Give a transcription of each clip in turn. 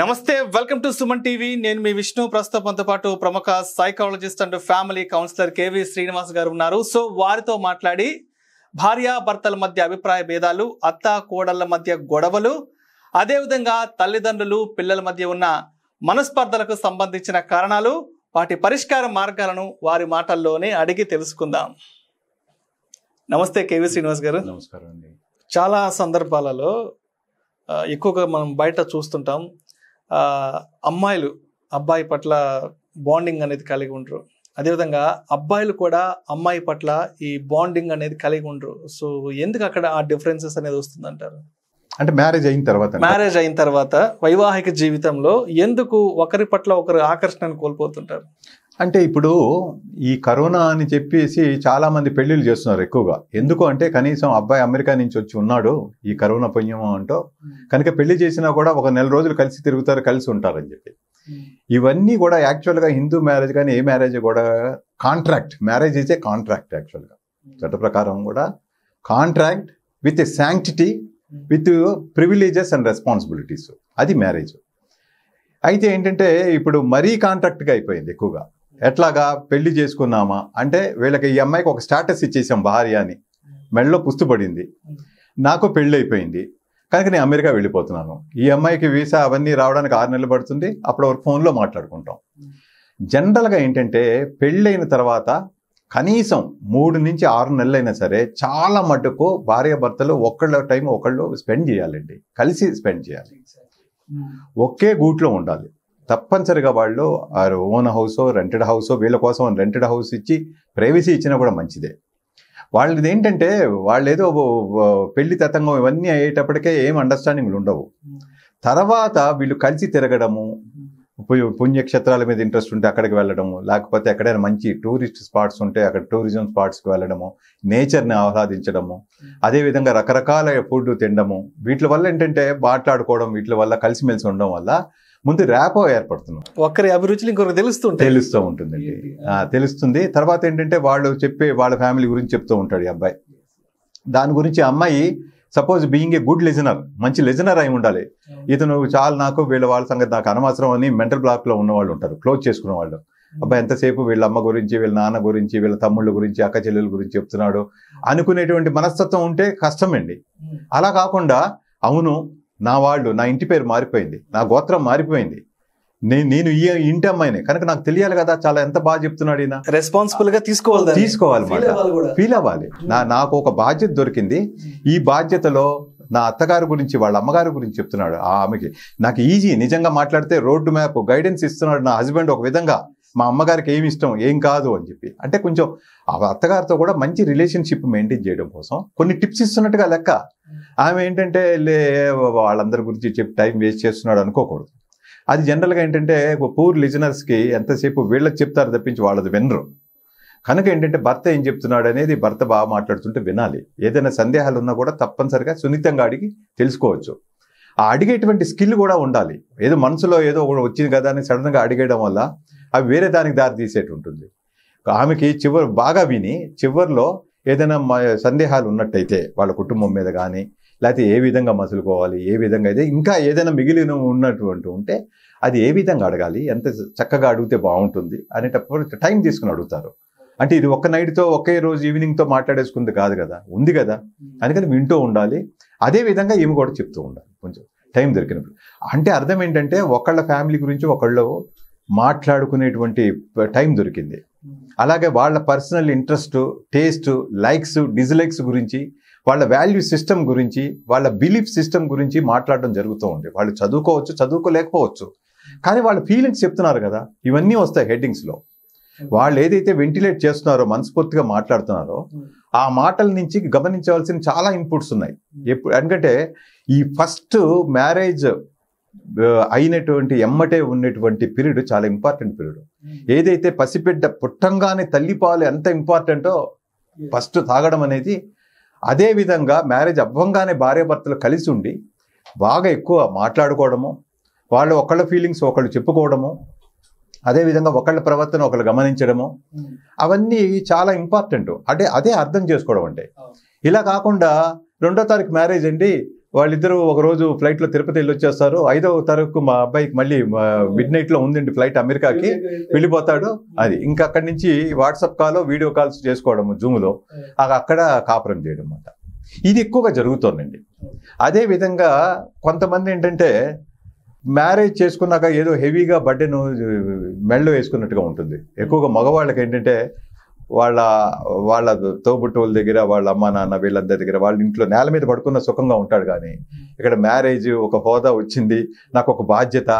నమస్తే welcome to Suman TV నేను మీ విష్ణు ప్రస్తుతంతో పాటు ప్రముఖ psychologist and family counsellor K V Srinivas garu ఉన్నారు సో వారితో మాట్లాడి భార్యాభర్తల మధ్య అభిప్రాయ భేదాలు అత్త కోడళ్ళ మధ్య గొడవలు అదేవిధంగా తల్లిదండ్రులు పిల్లల మధ్య ఉన్న మనస్పర్ధలకు సంబంధించిన కారణాలు వాటి పరిష్కార మార్గాలను వారి మాటల్లోనే అడిగి తెలుసుకుందాం నమస్తే కేవి శ్రీనివాస్ గారు నమస్కారం అండి చాలా సందర్భాలలో ఎక్కువగా మనం బయట చూస్తుంటాం అమ్మాయిలు అబ్బాయి పట్ల బాండింగ్ అనేది కలిగి ఉండరు అదేవిధంగా అబ్బాయిలు కూడా అమ్మాయి పట్ల ఈ బాండింగ్ అనేది కలిగి ఉండరు సో ఎందుకు అక్కడ ఆ డిఫరెన్సెస్ అనేది వస్తుందంటారు అంటే మ్యారేజ్ అయిన తర్వాత మ్యారేజ్ అయిన తర్వాత వైవాహిక జీవితంలో ఎందుకు ఒకరి పట్ల ఒకరు ఆకర్షణను కోల్పోతుంటారు అంటే ఇప్పుడు ఈ కరోనా అని చెప్పేసి చాలామంది పెళ్లిళ్ళు చేస్తున్నారు ఎక్కువగా ఎందుకు అంటే కనీసం అబ్బాయి అమెరికా నుంచి వచ్చి ఉన్నాడు ఈ కరోనా పుణ్యమో అంటూ కనుక పెళ్లి చేసినా కూడా ఒక నెల రోజులు కలిసి తిరుగుతారు కలిసి ఉంటారని చెప్పి ఇవన్నీ కూడా యాక్చువల్గా హిందూ మ్యారేజ్ కానీ ఏ మ్యారేజ్ కూడా కాంట్రాక్ట్ మ్యారేజ్ ఇచ్చే కాంట్రాక్ట్ యాక్చువల్గా చట్ట ప్రకారం కూడా contract with a sanctity with privileges and responsibilities అది మ్యారేజ్ అయితే ఏంటంటే ఇప్పుడు మరీ కాంట్రాక్ట్గా అయిపోయింది ఎక్కువగా ఎట్లాగా పెళ్లి చేసుకున్నామా అంటే వీళ్ళకి ఈ అమ్మాయికి ఒక స్టాటస్ ఇచ్చేసాం భార్య అని hmm. మెళ్ళలో పుస్తుపడింది hmm. నాకు పెళ్ళి అయిపోయింది కనుక నేను అమెరికా వెళ్ళిపోతున్నాను ఈ అమ్మాయికి వీసా అవన్నీ రావడానికి ఆరు నెలలు పడుతుంది అప్పుడు ఫోన్లో మాట్లాడుకుంటాం జనరల్గా hmm. ఏంటంటే పెళ్ళైన తర్వాత కనీసం మూడు నుంచి ఆరు నెలలైనా సరే చాలా మటుకు భార్యాభర్తలు ఒకళ్ళ టైం ఒకళ్ళు స్పెండ్ చేయాలండి కలిసి స్పెండ్ చేయాలి ఒకే గూట్లో ఉండాలి తప్పనిసరిగా వాళ్ళు ఓన్ హౌసో రెంటెడ్ హౌసో వీళ్ళ కోసం రెంటెడ్ హౌస్ ఇచ్చి ప్రైవసీ ఇచ్చినా కూడా మంచిదే వాళ్ళది ఏంటంటే వాళ్ళు ఏదో పెళ్లి తతంగం ఇవన్నీ అయ్యేటప్పటికే ఏం అండర్స్టాండింగ్లు ఉండవు తర్వాత వీళ్ళు కలిసి తిరగడము పుణ్యక్షేత్రాల మీద ఇంట్రెస్ట్ ఉంటే అక్కడికి వెళ్ళడము లేకపోతే ఎక్కడైనా మంచి టూరిస్ట్ స్పాట్స్ ఉంటే అక్కడ టూరిజం స్పాట్స్కి వెళ్ళడము నేచర్ని ఆహ్లాదించడము hmm. అదేవిధంగా రకరకాల ఫుడ్ తినడము వీటి వల్ల ఏంటంటే మాట్లాడుకోవడం వీటి వల్ల కలిసిమెలిసి ఉండడం వల్ల ముందు ర్యాపో ఏర్పడుతున్నాం ఒకరి అభిరుచులు ఇంకొకరు తెలుస్తుంటాయి తెలుస్తూ ఉంటుందండి తెలుస్తుంది తర్వాత ఏంటంటే వాళ్ళు చెప్పే వాళ్ళ ఫ్యామిలీ గురించి చెప్తూ ఉంటాడు ఈ అబ్బాయి దాని గురించి అమ్మాయి suppose being a good listener మంచి లిజనర్ అయి ఉండాలి ఇతను చాలా నాకు వీళ్ళ వాళ్ళ సంగతి నాకు అనవసరం అని మెంటల్ బ్లాక్లో ఉన్న వాళ్ళు ఉంటారు క్లోజ్ చేసుకునే వాళ్ళు అబ్బాయి ఎంతసేపు వీళ్ళ అమ్మ గురించి వీళ్ళ నాన్న గురించి వీళ్ళ తమ్ముళ్ళ గురించి అక్క చెల్లెల గురించి చెప్తున్నాడు అనుకునేటువంటి మనస్తత్వం ఉంటే కష్టమండి అలా కాకుండా అవును నా వాళ్ళు నా ఇంటి పేరు మారిపోయింది నా గోత్రం మారిపోయింది నేను నేను ఇంటి అమ్మాయినే కనుక నాకు తెలియాలి కదా చాలా ఎంత బాగా చెప్తున్నాడు ఈయన రెస్పాన్సిబుల్ గా తీసుకోవాలి తీసుకోవాలి ఫీల్ అవ్వాలి నా నాకు ఒక బాధ్యత దొరికింది ఈ బాధ్యతలో నా అత్తగారి గురించి వాళ్ళ అమ్మగారి గురించి చెప్తున్నాడు ఆ ఆమెకి నాకు ఈజీ నిజంగా మాట్లాడితే రోడ్డు మ్యాప్ గైడెన్స్ ఇస్తున్నాడు నా హస్బెండ్ ఒక విధంగా మా అమ్మగారికి ఏమి ఇష్టం ఏం కాదు అని చెప్పి అంటే కొంచెం ఆ అత్తగారితో కూడా మంచి రిలేషన్షిప్ మెయింటైన్ చేయడం కోసం కొన్ని టిప్స్ ఇస్తున్నట్టుగా లెక్క ఆమె ఏంటంటే వాళ్ళందరి గురించి చెప్పి టైం వేస్ట్ చేస్తున్నాడు అనుకోకూడదు అది జనరల్గా ఏంటంటే పూర్ లిజనర్స్కి ఎంతసేపు వీళ్ళకి చెప్తారు తప్పించి వాళ్ళది వినరు కనుక ఏంటంటే భర్త ఏం చెప్తున్నాడు అనేది భర్త బాగా మాట్లాడుతుంటే వినాలి ఏదైనా సందేహాలు ఉన్నా కూడా తప్పనిసరిగా సున్నితంగా అడిగి తెలుసుకోవచ్చు ఆ అడిగేటువంటి స్కిల్ కూడా ఉండాలి ఏదో మనసులో ఏదో ఒకటి వచ్చింది కదా అని సడన్గా అడిగేయడం వల్ల అవి వేరే దానికి దారి తీసేటు ఉంటుంది ఆమెకి చివరి బాగా విని చివరిలో ఏదైనా సందేహాలు ఉన్నట్టయితే వాళ్ళ కుటుంబం మీద కానీ లేకపోతే ఏ విధంగా మసులుకోవాలి ఏ విధంగా అయితే ఇంకా ఏదైనా మిగిలిన ఉన్నటువంటి ఉంటే అది ఏ విధంగా అడగాలి ఎంత చక్కగా అడిగితే బాగుంటుంది అనేటప్పుడు టైం తీసుకుని అడుగుతారు అంటే ఇది ఒక్క నైట్తో ఒకే రోజు ఈవినింగ్తో మాట్లాడేసుకుంది కాదు కదా ఉంది కదా అందుకని వింటూ ఉండాలి అదే విధంగా ఏమి కూడా చెప్తూ ఉండాలి కొంచెం టైం దొరికినప్పుడు అంటే అర్థం ఏంటంటే ఒకళ్ళ ఫ్యామిలీ గురించి ఒకళ్ళు మాట్లాడుకునేటువంటి టైం దొరికింది అలాగే వాళ్ళ personal interest taste likes dislikes గురించి వాళ్ళ వాల్యూ సిస్టమ్ గురించి వాళ్ళ బిలీఫ్ సిస్టమ్ గురించి మాట్లాడడం జరుగుతూ ఉంది వాళ్ళు చదువుకోవచ్చు చదువుకోలేకపోవచ్చు కానీ వాళ్ళ ఫీలింగ్స్ చెప్తున్నారు కదా ఇవన్నీ వస్తాయి హెడ్డింగ్స్లో వాళ్ళు ఏదైతే వెంటిలేట్ చేస్తున్నారో మనస్ఫూర్తిగా మాట్లాడుతున్నారో hmm. ఆ మాటల నుంచి గమనించవలసిన చాలా ఇన్పుట్స్ ఉన్నాయి hmm. ఎప్పుడు ఎందుకంటే ఈ ఫస్ట్ మ్యారేజ్ అయినటువంటి ఎమ్మటే ఉన్నటువంటి పీరియడ్ చాలా ఇంపార్టెంట్ పీరియడ్ hmm. ఏదైతే పసిపిడ్డ పుట్టంగానే తల్లిపాలు ఎంత ఇంపార్టెంటో ఫస్ట్ తాగడం అనేది అదేవిధంగా మ్యారేజ్ అవ్వంగానే భార్యాభర్తలు కలిసి ఉండి బాగా ఎక్కువ మాట్లాడుకోవడము వాళ్ళు ఒకళ్ళ ఫీలింగ్స్ ఒకళ్ళు చెప్పుకోవడము అదేవిధంగా ఒకళ్ళ ప్రవర్తన ఒకళ్ళు గమనించడము అవన్నీ చాలా ఇంపార్టెంట్ అంటే అదే అర్థం చేసుకోవడం అంటే ఇలా కాకుండా రెండో తారీఖు మ్యారేజ్ అండి వాళ్ళిద్దరూ ఒకరోజు ఫ్లైట్లో తిరుపతి వెళ్ళి వచ్చేస్తారు ఐదవ తరగతి మా అబ్బాయికి మళ్ళీ మిడ్ నైట్లో ఉందండి ఫ్లైట్ అమెరికాకి వెళ్ళిపోతాడు అది ఇంకా అక్కడి నుంచి వాట్సాప్ కాల్ వీడియో కాల్స్ చేసుకోవడం జూమ్లో అక్కడ కాపురం చేయడం అన్నమాట ఇది ఎక్కువగా అదే అదేవిధంగా కొంతమంది ఏంటంటే మ్యారేజ్ చేసుకున్నాక ఏదో హెవీగా బర్త్డేను మెళ్ళ వేసుకున్నట్టుగా ఉంటుంది ఎక్కువగా మగవాళ్ళకి ఏంటంటే వాళ్ళ వాళ్ళ తోబుట్టువుల దగ్గర వాళ్ళ అమ్మ నాన్న వీళ్ళందరి దగ్గర వాళ్ళ ఇంట్లో నేల మీద పడుకున్న సుఖంగా ఉంటాడు కానీ ఇక్కడ మ్యారేజ్ ఒక హోదా వచ్చింది నాకు ఒక బాధ్యత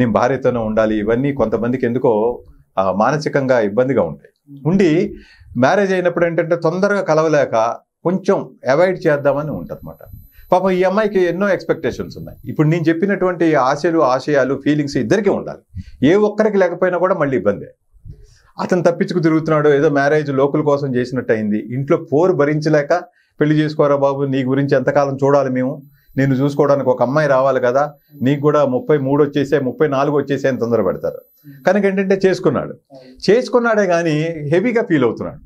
నేను భార్యతోనే ఉండాలి ఇవన్నీ కొంతమందికి ఎందుకో మానసికంగా ఇబ్బందిగా ఉంటాయి ఉండి మ్యారేజ్ అయినప్పుడు ఏంటంటే తొందరగా కలవలేక కొంచెం అవాయిడ్ చేద్దామని ఉంటుందన్నమాట పాపం ఈ అమ్మాయికి ఎన్నో ఎక్స్పెక్టేషన్స్ ఉన్నాయి ఇప్పుడు నేను చెప్పినటువంటి ఆశలు ఆశయాలు ఫీలింగ్స్ ఇద్దరికీ ఉండాలి ఏ ఒక్కరికి లేకపోయినా కూడా మళ్ళీ ఇబ్బందే అతను తప్పించుకు తిరుగుతున్నాడు ఏదో మ్యారేజ్ లోకల్ కోసం చేసినట్టు అయింది ఇంట్లో పోరు భరించలేక పెళ్లి చేసుకోరా బాబు నీ గురించి ఎంతకాలం చూడాలి మేము నేను చూసుకోవడానికి ఒక అమ్మాయి రావాలి కదా నీకు కూడా ముప్పై మూడు వచ్చేసే ముప్పై నాలుగు వచ్చేసే అని తొందర పెడతారు కనుక ఏంటంటే చేసుకున్నాడు చేసుకున్నాడే కానీ హెవీగా ఫీల్ అవుతున్నాడు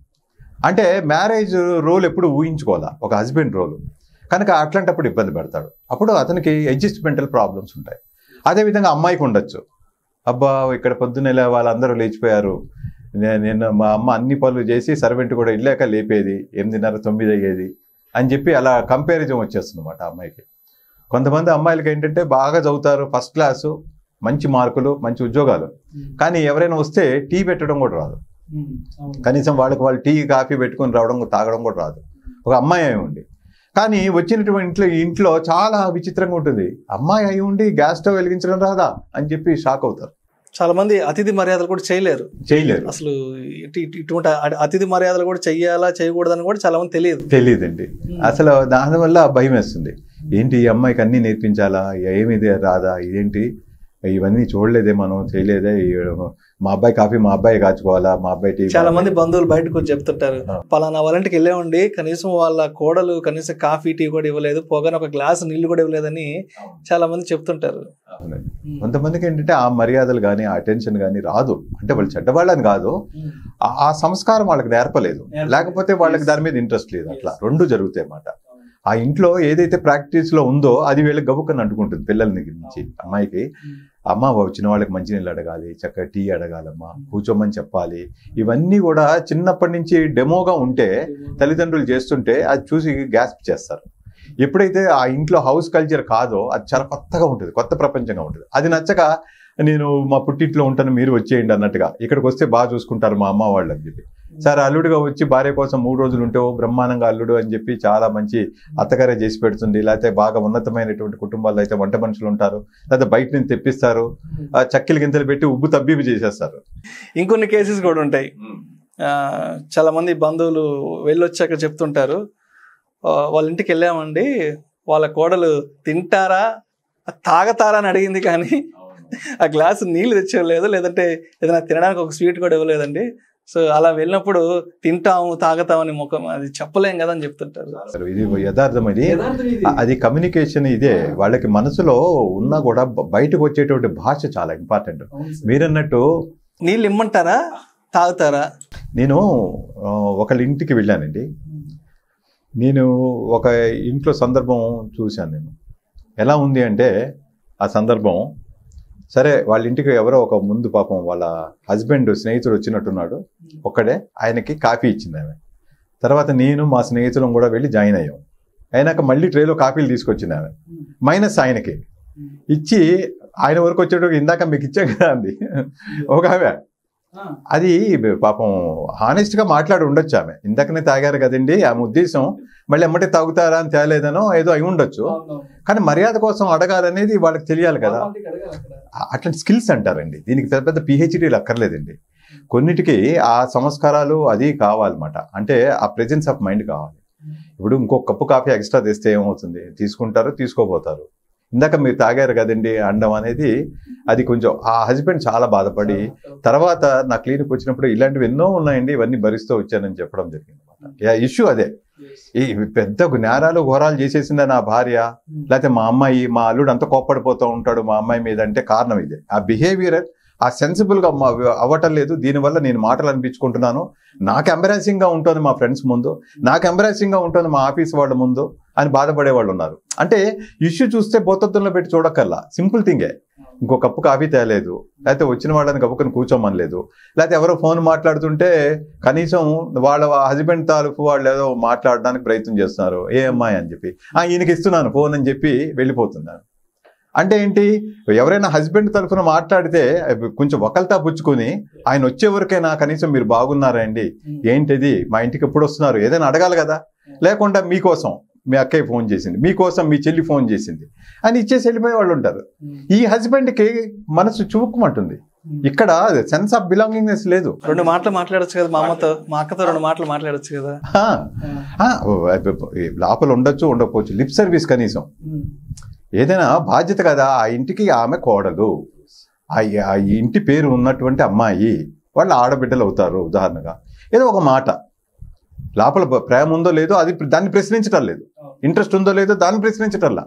అంటే మ్యారేజ్ రోల్ ఎప్పుడు ఊహించుకోవాలా ఒక హస్బెండ్ రోల్ కనుక అట్లాంటప్పుడు ఇబ్బంది పెడతాడు అప్పుడు అతనికి అడ్జస్ట్మెంటల్ ప్రాబ్లమ్స్ ఉంటాయి అదేవిధంగా అమ్మాయికి ఉండొచ్చు అబ్బా ఇక్కడ పొద్దున్నే వాళ్ళందరూ లేచిపోయారు నేను మా అమ్మ అన్ని పనులు చేసి సర్వెంట్ కూడా ఇల్లాక లేపేది ఎనిమిదిన్నర తొమ్మిది అయ్యేది అని చెప్పి అలా కంపారిజం వచ్చేస్తుందన్నమాట అమ్మాయికి కొంతమంది అమ్మాయిలకి ఏంటంటే బాగా చదువుతారు ఫస్ట్ క్లాసు మంచి మార్కులు మంచి ఉద్యోగాలు కానీ ఎవరైనా వస్తే టీ పెట్టడం కూడా రాదు కనీసం వాళ్ళకి వాళ్ళు టీ కాఫీ పెట్టుకొని రావడం తాగడం కూడా రాదు ఒక అమ్మాయి అయి ఉండి కానీ వచ్చినటువంటి ఇంట్లో ఇంట్లో చాలా విచిత్రంగా ఉంటుంది అమ్మాయి అయి ఉండి గ్యాస్ స్టవ్ వెలిగించడం రాదా అని చెప్పి షాక్ అవుతారు చాలా మంది అతిథి మర్యాదలు కూడా చేయలేరు చేయలేరు అసలు ఇటువంటి అతిథి మర్యాదలు కూడా చెయ్యాలా చేయకూడదని కూడా చాలా మంది తెలియదు తెలియదండి అసలు దానివల్ల భయం వేస్తుంది ఏంటి ఈ అమ్మాయికి అన్నీ నేర్పించాలా ఏమిది రాదా ఇదేంటి ఇవన్నీ చూడలేదే మనం చేయలేదే మా అబ్బాయి కాఫీ మా అబ్బాయి కాచుకోవాలా మా అబ్బాయి టీ చాలా మంది బంధువులు బయటకు వచ్చి చెప్తుంటారు పలానా వాళ్ళంటికి వెళ్ళేవండి కనీసం వాళ్ళ కోడలు కనీసం కాఫీ టీ కూడా ఇవ్వలేదు పొగన ఒక గ్లాస్ నీళ్లు కూడా ఇవ్వలేదని చాలా మంది చెప్తుంటారు కొంతమందికి ఏంటంటే ఆ మర్యాదలు కానీ ఆ అటెన్షన్ కానీ రాదు అంటే వాళ్ళు చెడ్డవాళ్ళని కాదు ఆ సంస్కారం వాళ్ళకి నేర్పలేదు లేకపోతే వాళ్ళకి దాని మీద ఇంట్రెస్ట్ లేదు అట్లా రెండు జరుగుతాయి అన్నమాట ఆ ఇంట్లో ఏదైతే ప్రాక్టీస్ లో ఉందో అది వీళ్ళకి గబుక్కని అంటుకుంటుంది పిల్లల నుంచి అమ్మాయికి అమ్మ వచ్చిన వాళ్ళకి మంచినీళ్ళు అడగాలి చక్కగా టీ అడగాలమ్మా కూర్చోమని చెప్పాలి ఇవన్నీ కూడా చిన్నప్పటి నుంచి డెమోగా ఉంటే తల్లిదండ్రులు చేస్తుంటే అది చూసి గ్యాస్ చేస్తారు ఎప్పుడైతే ఆ ఇంట్లో హౌస్ కల్చర్ కాదో అది చాలా కొత్తగా ఉంటుంది కొత్త ప్రపంచంగా ఉంటుంది అది నచ్చక నేను మా పుట్టింట్లో ఉంటాను మీరు వచ్చేయండి అన్నట్టుగా ఇక్కడికి వస్తే బాగా చూసుకుంటారు మా అమ్మ వాళ్ళు అని చెప్పి సార్ అల్లుడిగా వచ్చి భార్య కోసం మూడు రోజులు ఉంటే బ్రహ్మాండంగా అల్లుడు అని చెప్పి చాలా మంచి అత్తగారే చేసి పెడుతుంది లేకపోతే బాగా ఉన్నతమైనటువంటి కుటుంబాల్లో అయితే వంట మనుషులు ఉంటారు లేకపోతే బయట నుంచి తెప్పిస్తారు చక్కెలు గింతలు పెట్టి ఉబ్బు తబ్బిబ్బు చేసేస్తారు ఇంకొన్ని కేసెస్ కూడా ఉంటాయి చాలా మంది బంధువులు వెళ్ళొచ్చాక చెప్తుంటారు వాళ్ళ ఇంటికి వెళ్ళామండి వాళ్ళ కోడలు తింటారా తాగతారా అని అడిగింది కానీ ఆ గ్లాసు నీళ్ళు తెచ్చేవాళ్ళు లేదంటే ఏదైనా తినడానికి ఒక స్వీట్ కూడా ఇవ్వలేదండి సో అలా వెళ్ళినప్పుడు తింటాము తాగుతామని ముఖం అది చెప్పలేం కదా అని చెప్తుంటారు ఇది యథార్థం ఇది అది కమ్యూనికేషన్ ఇదే వాళ్ళకి మనసులో ఉన్నా కూడా బయటకు వచ్చేటువంటి భాష చాలా ఇంపార్టెంట్ మీరన్నట్టు నీళ్ళు ఇమ్మంటారా తాగుతారా నేను ఒకళ్ళ ఇంటికి వెళ్ళానండి నేను ఒక ఇంట్లో సందర్భం చూశాను నేను ఎలా ఉంది అంటే ఆ సందర్భం సరే వాళ్ళ ఇంటికి ఎవరో ఒక ముందు పాపం వాళ్ళ హస్బెండ్ స్నేహితుడు వచ్చినట్టున్నాడు ఒక్కడే ఆయనకి కాఫీ ఇచ్చింది ఆమె తర్వాత నేను మా స్నేహితులం కూడా వెళ్ళి జాయిన్ అయ్యాం అయినాక మళ్ళీ ట్రేలో కాఫీలు తీసుకొచ్చింది ఆమె మైనస్ ఆయనకి ఇచ్చి ఆయన వరకు వచ్చేటప్పుడు ఇందాక మీకు ఇచ్చాం కదా అంది ఒక ఆమె అది పాపం హానెస్ట్ గా మాట్లాడి ఉండొచ్చు ఆమె ఇందాకనే తాగారు కదండి ఆమె ఉద్దేశం మళ్ళీ ఎమ్మటే తాగుతారా అని తేలేదనో ఏదో అయి ఉండొచ్చు కానీ మర్యాద కోసం అడగాలనేది వాళ్ళకి తెలియాలి కదా అట్లాంటి స్కిల్స్ అంటారండి దీనికి పెద్ద పెద్ద పిహెచ్డీలు అక్కర్లేదండి కొన్నిటికి ఆ సంస్కారాలు అది కావాలన్నమాట అంటే ఆ ప్రెజెన్స్ ఆఫ్ మైండ్ కావాలి ఇప్పుడు ఇంకో కప్పు కాఫీ ఎక్స్ట్రా తెస్తే ఏమవుతుంది తీసుకుంటారు తీసుకోపోతారు ఇందాక మీరు తాగారు కదండి అండం అనేది అది కొంచెం ఆ హస్బెండ్ చాలా బాధపడి తర్వాత నా క్లినిక్ వచ్చినప్పుడు ఇలాంటివి ఎన్నో ఉన్నాయండి ఇవన్నీ భరిస్తూ వచ్చానని చెప్పడం జరిగింది అనమాట ఇష్యూ అదే ఈ పెద్ద నేరాలు ఘోరాలు చేసేసిందా నా భార్య hmm. లేకపోతే మా అమ్మాయి మా అల్లుడు అంత కోప్పడిపోతూ ఉంటాడు మా అమ్మాయి మీద అంటే కారణం ఇదే ఆ బిహేవియర్ ఆ సెన్సిబుల్గా అవ్వటం లేదు దీనివల్ల నేను మాటలు అనిపించుకుంటున్నాను నాకు ఎంబరాసింగ్గా ఉంటుంది మా ఫ్రెండ్స్ ముందు నాకు ఎంబరాసింగ్గా ఉంటుంది మా ఆఫీస్ వాళ్ళ ముందు అని బాధపడే వాళ్ళు ఉన్నారు అంటే ఇష్యూ చూస్తే బోతత్వంలో పెట్టి చూడక్కల్లా సింపుల్ థింగే ఇంకో కప్పు కాఫీ తేలేదు లేకపోతే వచ్చిన వాళ్ళని కప్పుకొని కూర్చోమనలేదు లేకపోతే ఎవరో ఫోన్ మాట్లాడుతుంటే కనీసం వాళ్ళ హస్బెండ్ తాలూకు వాళ్ళు ఏదో మాట్లాడడానికి ప్రయత్నం చేస్తున్నారు ఏ అమ్మాయి అని చెప్పి ఈయనకి ఇస్తున్నాను ఫోన్ అని చెప్పి వెళ్ళిపోతున్నాను అంటే ఏంటి ఎవరైనా హస్బెండ్ తరఫున మాట్లాడితే కొంచెం ఒకల్తా పుచ్చుకొని ఆయన వచ్చే వరకైనా కనీసం మీరు బాగున్నారండి hmm. ఏంటిది మా ఇంటికి ఎప్పుడు వస్తున్నారు ఏదైనా అడగాలి కదా hmm. లేకుండా మీకోసం మీ అక్కయ్య ఫోన్ చేసింది మీకోసం మీ చెల్లి ఫోన్ చేసింది అని ఇచ్చేసి వెళ్ళిపోయే వాళ్ళు ఉంటారు hmm. ఈ హస్బెండ్కి మనసు చూపుకుమంటుంది ఇక్కడ సెన్స్ ఆఫ్ బిలాంగింగ్నెస్ లేదు రెండు మాటలు మాట్లాడచ్చు కదా మా అమ్మతో మా అక్కతో రెండు మాటలు మాట్లాడచ్చు కదా లోపల ఉండొచ్చు ఉండకపోవచ్చు లిప్ సర్వీస్ కనీసం ఏదైనా బాధ్యత కదా ఆ ఇంటికి ఆమె కోడలు ఆ ఇంటి పేరు ఉన్నటువంటి అమ్మాయి వాళ్ళు ఆడబిడ్డలు అవుతారు ఉదాహరణగా ఏదో ఒక మాట లోపల ప్రేమ ఉందో లేదో అది దాన్ని ప్రశ్నించటం లేదు ఇంట్రెస్ట్ ఉందో లేదో దాన్ని ప్రశ్నించటంలా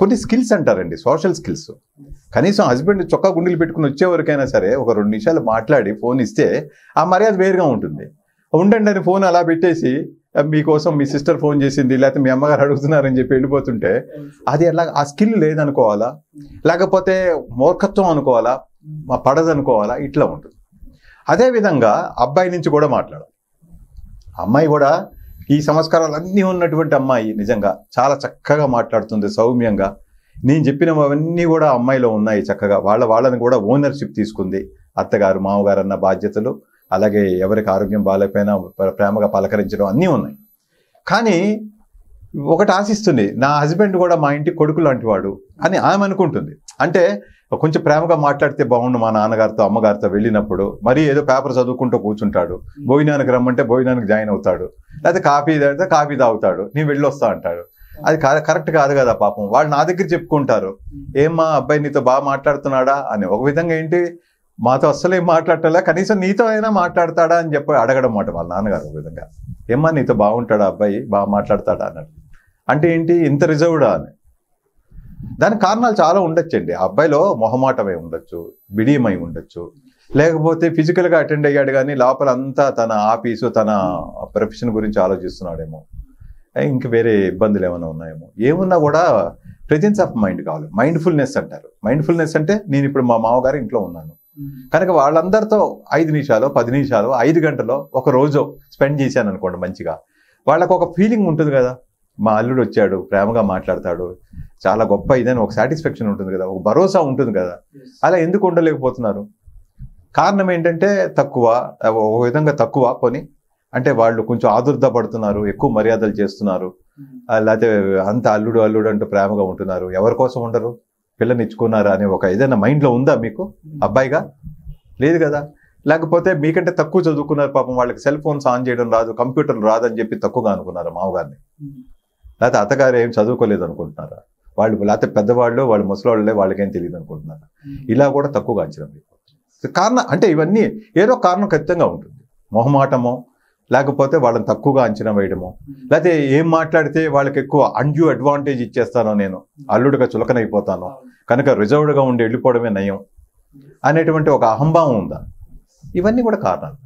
కొన్ని స్కిల్స్ అంటారండి సోషల్ స్కిల్స్ కనీసం హస్బెండ్ చొక్కా గుండెలు పెట్టుకుని వచ్చేవరకైనా సరే ఒక రెండు నిమిషాలు మాట్లాడి ఫోన్ ఇస్తే ఆ మర్యాద వేరుగా ఉంటుంది ఉండండి అని ఫోన్ అలా పెట్టేసి మీకోసం మీ సిస్టర్ ఫోన్ చేసింది లేకపోతే మీ అమ్మగారు అడుగుతున్నారని చెప్పి వెళ్ళిపోతుంటే అది ఎలా ఆ స్కిల్ లేదనుకోవాలా లేకపోతే మూర్ఖత్వం అనుకోవాలా మా పడదనుకోవాలా ఇట్లా ఉంటుంది అదేవిధంగా అబ్బాయి నుంచి కూడా మాట్లాడాలి అమ్మాయి కూడా ఈ సంస్కారాలు అన్నీ ఉన్నటువంటి అమ్మాయి నిజంగా చాలా చక్కగా మాట్లాడుతుంది సౌమ్యంగా నేను చెప్పినవన్నీ కూడా అమ్మాయిలో ఉన్నాయి చక్కగా వాళ్ళ వాళ్ళని కూడా ఓనర్షిప్ తీసుకుంది అత్తగారు మామగారు అన్న బాధ్యతలు అలాగే ఎవరికి ఆరోగ్యం బాగాలేకపోయినా ప్రేమగా పలకరించడం అన్నీ ఉన్నాయి కానీ ఒకటి ఆశిస్తుంది నా హస్బెండ్ కూడా మా ఇంటి కొడుకు లాంటి వాడు అని ఆమె అనుకుంటుంది అంటే కొంచెం ప్రేమగా మాట్లాడితే బాగుండు మా నాన్నగారితో అమ్మగారితో వెళ్ళినప్పుడు మరీ ఏదో పేపర్ చదువుకుంటూ కూర్చుంటాడు భోజనానికి రమ్మంటే భోజనానికి జాయిన్ అవుతాడు లేకపోతే కాఫీ తాగితే కాఫీ తాగుతాడు నేను వస్తా అంటాడు అది కరెక్ట్ కాదు కదా పాపం వాళ్ళు నా దగ్గర చెప్పుకుంటారు ఏమ్మా అబ్బాయి నీతో బాగా మాట్లాడుతున్నాడా అని ఒక విధంగా ఏంటి మాతో అస్సలు ఏం మాట్లాడటలే కనీసం నీతో అయినా మాట్లాడతాడా అని చెప్పి అడగడం మాట వాళ్ళ నాన్నగారు విధంగా ఏమ్మా నీతో బాగుంటాడా అబ్బాయి బాగా మాట్లాడతాడా అన్నాడు అంటే ఏంటి ఇంత రిజర్వ్డా అని దానికి కారణాలు చాలా ఉండొచ్చండి ఆ అబ్బాయిలో మొహమాటమై ఉండొచ్చు బిడియమై ఉండొచ్చు లేకపోతే ఫిజికల్గా అటెండ్ అయ్యాడు కానీ లోపల అంతా తన ఆఫీసు తన ప్రొఫెషన్ గురించి ఆలోచిస్తున్నాడేమో ఇంక వేరే ఇబ్బందులు ఏమైనా ఉన్నాయేమో ఏమున్నా కూడా ప్రెజెన్స్ ఆఫ్ మైండ్ కావాలి మైండ్ఫుల్నెస్ అంటారు మైండ్ఫుల్నెస్ అంటే నేను ఇప్పుడు మా మామగారు ఇంట్లో ఉన్నాను కనుక వాళ్ళందరితో ఐదు నిమిషాలు పది నిమిషాలు ఐదు గంటలో ఒక రోజు స్పెండ్ చేశాను అనుకోండి మంచిగా వాళ్ళకు ఒక ఫీలింగ్ ఉంటుంది కదా మా అల్లుడు వచ్చాడు ప్రేమగా మాట్లాడతాడు చాలా గొప్ప ఇదని ఒక సాటిస్ఫాక్షన్ ఉంటుంది కదా ఒక భరోసా ఉంటుంది కదా అలా ఎందుకు ఉండలేకపోతున్నారు కారణం ఏంటంటే తక్కువ ఒక విధంగా తక్కువ పోని అంటే వాళ్ళు కొంచెం ఆదుర్ద పడుతున్నారు ఎక్కువ మర్యాదలు చేస్తున్నారు hmm. లేకపోతే అంత అల్లుడు అల్లుడు అంటూ ప్రేమగా ఉంటున్నారు ఎవరి కోసం ఉండరు పిల్లనిచ్చుకున్నారా అని ఒక ఏదైనా మైండ్లో ఉందా మీకు అబ్బాయిగా లేదు కదా లేకపోతే మీకంటే తక్కువ చదువుకున్నారు పాపం వాళ్ళకి సెల్ ఫోన్స్ ఆన్ చేయడం రాదు కంప్యూటర్లు రాదని చెప్పి తక్కువగా అనుకున్నారు మామగారిని లేకపోతే అత్తగారు ఏం చదువుకోలేదు అనుకుంటున్నారా వాళ్ళు లేకపోతే పెద్దవాళ్ళు వాళ్ళు ముసలాళ్ళే వాళ్ళకేం తెలియదు అనుకుంటున్నారా ఇలా కూడా తక్కువగా అంచడం కారణం అంటే ఇవన్నీ ఏదో కారణం ఖచ్చితంగా ఉంటుంది మొహమాటమో లేకపోతే వాళ్ళని తక్కువగా అంచనా వేయడము లేకపోతే ఏం మాట్లాడితే వాళ్ళకి ఎక్కువ అన్యూ అడ్వాంటేజ్ ఇచ్చేస్తానో నేను అల్లుడుగా చులకనైపోతాను కనుక రిజర్వ్డ్గా ఉండి వెళ్ళిపోవడమే నయం అనేటువంటి ఒక అహంభావం ఉందా ఇవన్నీ కూడా కారణాలు